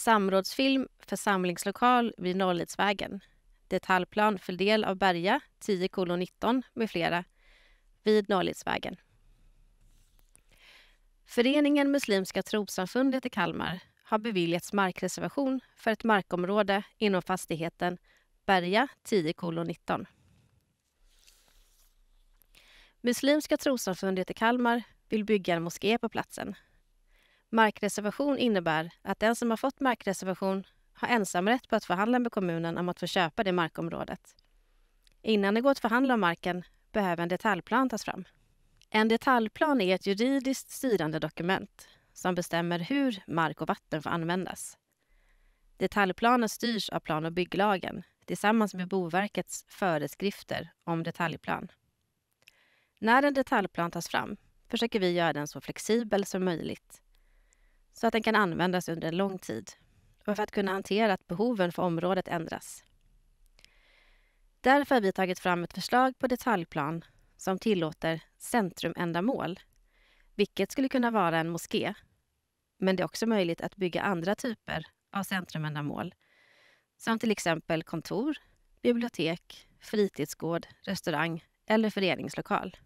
Samrådsfilm för samlingslokal vid Norrlidsvägen. Detaljplan för del av Berga 10.19 med flera vid Norrlidsvägen. Föreningen Muslimska trossamfundet i Kalmar har beviljats markreservation för ett markområde inom fastigheten Berga 10.19. Muslimska trossamfundet i Kalmar vill bygga en moské på platsen Markreservation innebär att den som har fått markreservation har ensamrätt på att förhandla med kommunen om att få köpa det markområdet. Innan det går att förhandla om marken behöver en detaljplan tas fram. En detaljplan är ett juridiskt styrande dokument som bestämmer hur mark och vatten får användas. Detaljplanen styrs av plan och bygglagen tillsammans med Boverkets föreskrifter om detaljplan. När en detaljplan tas fram försöker vi göra den så flexibel som möjligt så att den kan användas under en lång tid och för att kunna hantera att behoven för området ändras. Därför har vi tagit fram ett förslag på detaljplan som tillåter centrumändamål, vilket skulle kunna vara en moské. Men det är också möjligt att bygga andra typer av centrumändamål, som till exempel kontor, bibliotek, fritidsgård, restaurang eller föreningslokal.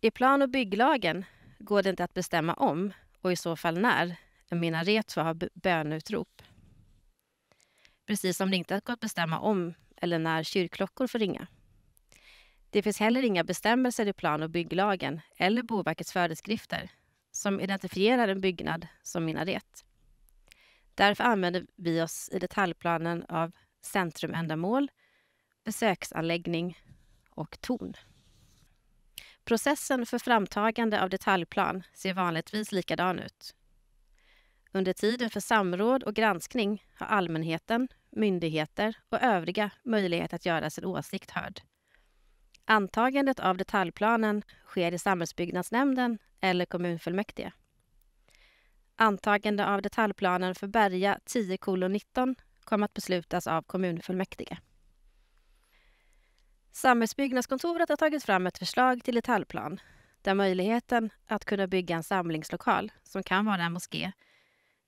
I plan och bygglagen går det inte att bestämma om och i så fall när men mina retro har bönutrop. Precis som det inte går att bestämma om eller när kyrkklockor får ringa. Det finns heller inga bestämmelser i plan och bygglagen eller Boverkets föreskrifter som identifierar en byggnad som minaret. Därför använder vi oss i detaljplanen av centrumändamål, besöksanläggning och torn. Processen för framtagande av detaljplan ser vanligtvis likadan ut. Under tiden för samråd och granskning har allmänheten, myndigheter och övriga möjlighet att göra sin åsikt hörd. Antagandet av detaljplanen sker i samhällsbyggnadsnämnden eller kommunfullmäktige. Antagande av detaljplanen för Berga 10.19 19 kom att beslutas av kommunfullmäktige. Samhällsbyggnadskontoret har tagit fram ett förslag till detaljplan där möjligheten att kunna bygga en samlingslokal, som kan vara en moské,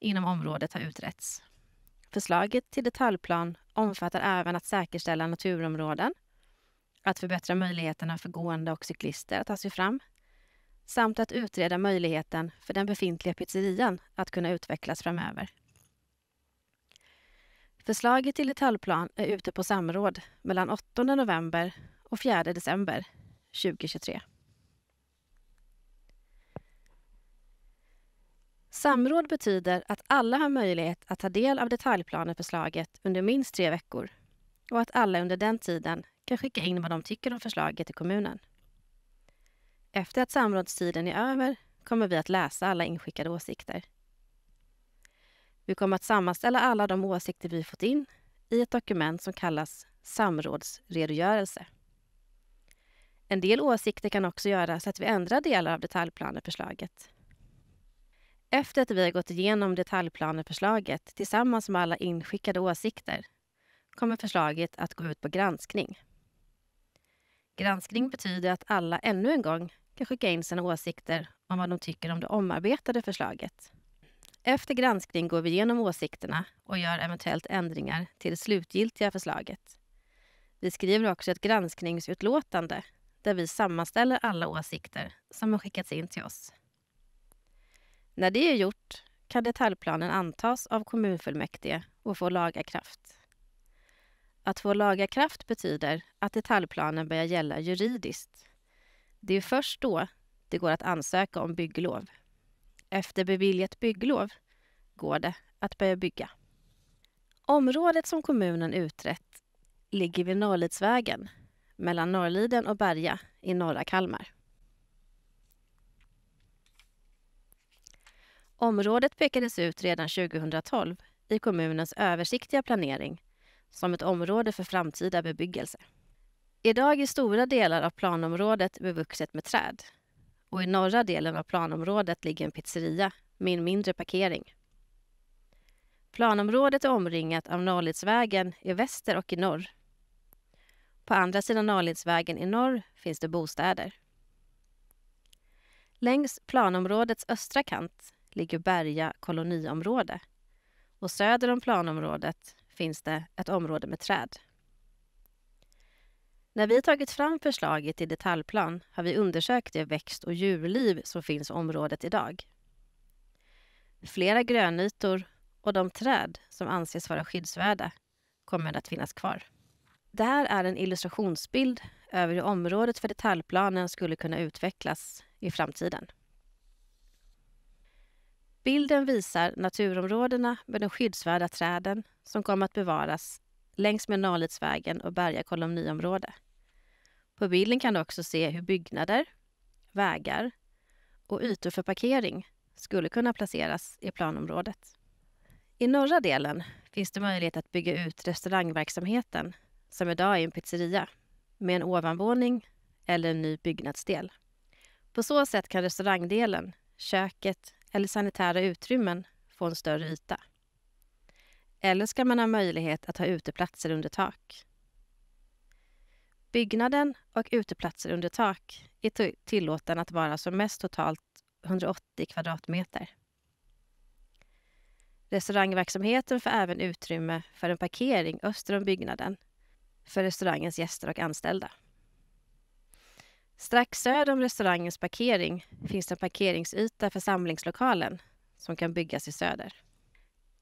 inom området har utretts. Förslaget till detaljplan omfattar även att säkerställa naturområden, att förbättra möjligheterna för gående och cyklister att ta sig fram samt att utreda möjligheten för den befintliga pizzerian att kunna utvecklas framöver. Förslaget till detaljplan är ute på samråd mellan 8 november och 4 december 2023. Samråd betyder att alla har möjlighet att ta del av detaljplaneförslaget under minst tre veckor och att alla under den tiden kan skicka in vad de tycker om förslaget till kommunen. Efter att samrådstiden är över kommer vi att läsa alla inskickade åsikter. Vi kommer att sammanställa alla de åsikter vi fått in i ett dokument som kallas samrådsredogörelse. En del åsikter kan också göra så att vi ändrar delar av detaljplaneförslaget efter att vi har gått igenom detaljplaneförslaget tillsammans med alla inskickade åsikter kommer förslaget att gå ut på granskning. Granskning betyder att alla ännu en gång kan skicka in sina åsikter om vad de tycker om det omarbetade förslaget. Efter granskning går vi igenom åsikterna och gör eventuellt ändringar till det slutgiltiga förslaget. Vi skriver också ett granskningsutlåtande där vi sammanställer alla åsikter som har skickats in till oss. När det är gjort kan detaljplanen antas av kommunfullmäktige och få laga kraft. Att få laga kraft betyder att detaljplanen börjar gälla juridiskt. Det är först då det går att ansöka om bygglov. Efter beviljat bygglov går det att börja bygga. Området som kommunen utrett ligger vid Norrlidsvägen mellan Norrliden och Berga i norra Kalmar. Området pekades ut redan 2012 i kommunens översiktliga planering som ett område för framtida bebyggelse. Idag är stora delar av planområdet bevuxet med träd och i norra delen av planområdet ligger en pizzeria med en mindre parkering. Planområdet är omringat av Norrlidsvägen i väster och i norr. På andra sidan Norrlidsvägen i norr finns det bostäder. Längs planområdets östra kant ligger Berga koloniområde och söder om planområdet finns det ett område med träd. När vi tagit fram förslaget till detaljplan har vi undersökt det växt och djurliv som finns i området idag. Flera grönytor och de träd som anses vara skyddsvärda kommer att finnas kvar. Det här är en illustrationsbild över hur området för detaljplanen skulle kunna utvecklas i framtiden. Bilden visar naturområdena med de skyddsvärda träden som kommer att bevaras längs med Nalidsvägen och Berga koloniområde. På bilden kan du också se hur byggnader, vägar och ytor för parkering skulle kunna placeras i planområdet. I norra delen finns det möjlighet att bygga ut restaurangverksamheten som idag är en pizzeria med en ovanvåning eller en ny byggnadsdel. På så sätt kan restaurangdelen, köket, eller sanitära utrymmen få en större mm. yta? Eller ska man ha möjlighet att ha uteplatser under tak? Byggnaden och uteplatser under tak är tillåten att vara som mest totalt 180 kvadratmeter. Restaurangverksamheten får även utrymme för en parkering öster om byggnaden för restaurangens gäster och anställda. Strax söder om restaurangens parkering finns det en parkeringsyta för samlingslokalen som kan byggas i söder.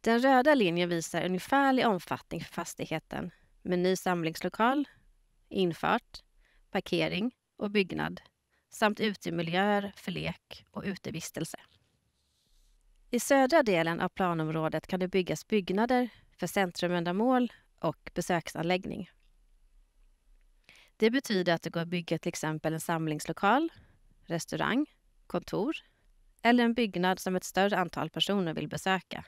Den röda linjen visar ungefärlig omfattning för fastigheten med ny samlingslokal, infart, parkering och byggnad samt utemiljöer för lek och utevistelse. I södra delen av planområdet kan det byggas byggnader för centrumändamål och besöksanläggning. Det betyder att det går att bygga till exempel en samlingslokal, restaurang, kontor eller en byggnad som ett större antal personer vill besöka.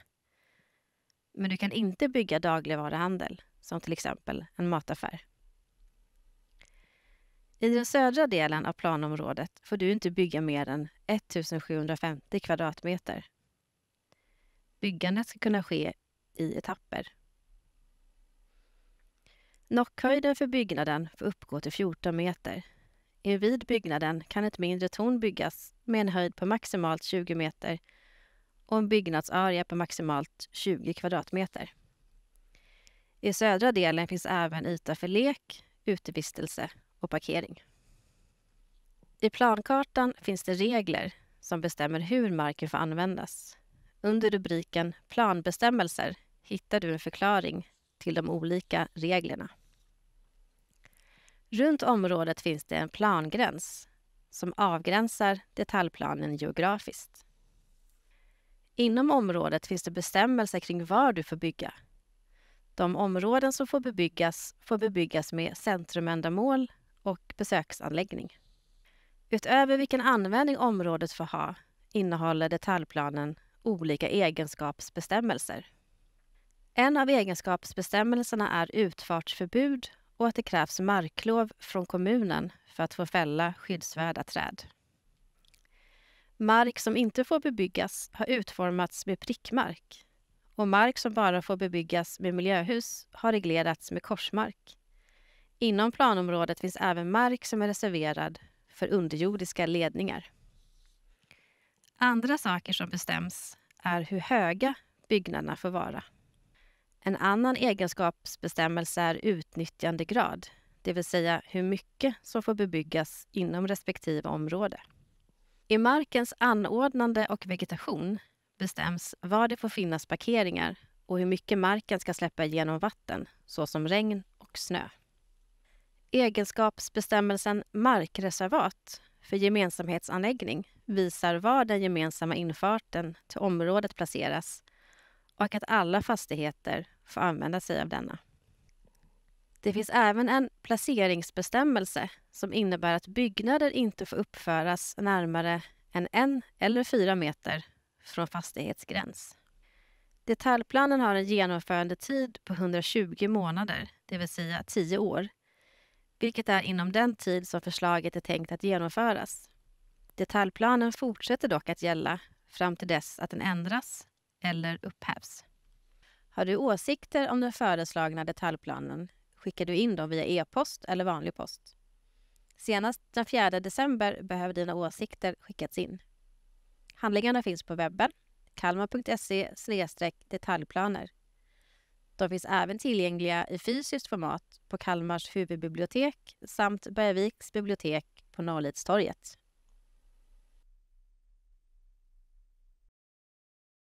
Men du kan inte bygga dagligvaruhandel, som till exempel en mataffär. I den södra delen av planområdet får du inte bygga mer än 1750 kvadratmeter. Byggandet ska kunna ske i etapper. Nockhöjden mm. för byggnaden får uppgå till 14 meter. Invid byggnaden kan ett mindre torn byggas med en höjd på maximalt 20 meter och en byggnadsarea på maximalt 20 kvadratmeter. I södra delen finns även yta för lek, utevistelse och parkering. I plankartan finns det regler som bestämmer hur marken får användas. Under rubriken Planbestämmelser hittar du en förklaring till de olika reglerna. Runt området finns det en plangräns som avgränsar detaljplanen geografiskt. Inom området finns det bestämmelser kring var du får bygga. De områden som får bebyggas får bebyggas med centrumändamål och besöksanläggning. Utöver vilken användning området får ha innehåller detaljplanen olika egenskapsbestämmelser. En av egenskapsbestämmelserna är utfartsförbud och att det krävs marklov från kommunen för att få fälla skyddsvärda träd. Mark som inte får bebyggas har utformats med prickmark och mark som bara får bebyggas med miljöhus har reglerats med korsmark. Inom planområdet finns även mark som är reserverad för underjordiska ledningar. Andra saker som bestäms är hur höga byggnaderna får vara. En annan egenskapsbestämmelse är utnyttjandegrad, det vill säga hur mycket som får bebyggas inom respektive område. I markens anordnande och vegetation bestäms var det får finnas parkeringar och hur mycket marken ska släppa igenom vatten, såsom regn och snö. Egenskapsbestämmelsen markreservat för gemensamhetsanläggning visar var den gemensamma infarten till området placeras och att alla fastigheter får använda sig av denna. Det mm. finns även en placeringsbestämmelse som innebär att byggnader inte får uppföras närmare än en eller fyra meter från fastighetsgräns. Detaljplanen har en genomförandetid på 120 månader, det vill säga 10 år, vilket är inom den tid som förslaget är tänkt att genomföras. Detaljplanen fortsätter dock att gälla fram till dess att den ändras eller upphävs. Har du åsikter om den föreslagna detaljplanen skickar du in dem via e-post eller vanlig post. Senast den 4 december behöver dina åsikter skickats in. Handlingarna finns på webben, kalmar.se detaljplaner. De finns även tillgängliga i fysiskt format på Kalmars huvudbibliotek samt Bergviks bibliotek på Norrlidstorget.